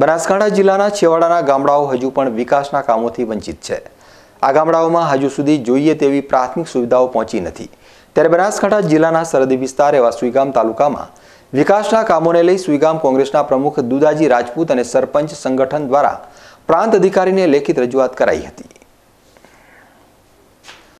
બનાસકાંઠા જિલ્લાના છેવાડાના ગામડાઓ હજુ પણ વિકાસના કામોથી વંચિત છે આ ગામડાઓમાં હજુ સુધી જોઈએ તેવી પ્રાથમિક સુવિધાઓ પહોંચી નથી ત્યારે બનાસકાંઠા જિલ્લાના સરહદી વિસ્તાર એવા સુઈગામ તાલુકામાં વિકાસના કામોને લઈ સુઈગામ કોંગ્રેસના પ્રમુખ દુદાજી રાજપૂત અને સરપંચ સંગઠન દ્વારા પ્રાંત અધિકારીને લેખિત રજૂઆત કરાઈ હતી